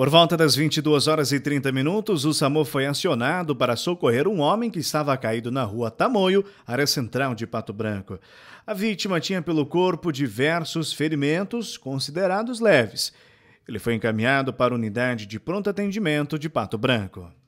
Por volta das 22 horas e 30 minutos, o SAMU foi acionado para socorrer um homem que estava caído na rua Tamoio, área central de Pato Branco. A vítima tinha pelo corpo diversos ferimentos considerados leves. Ele foi encaminhado para a unidade de pronto atendimento de Pato Branco.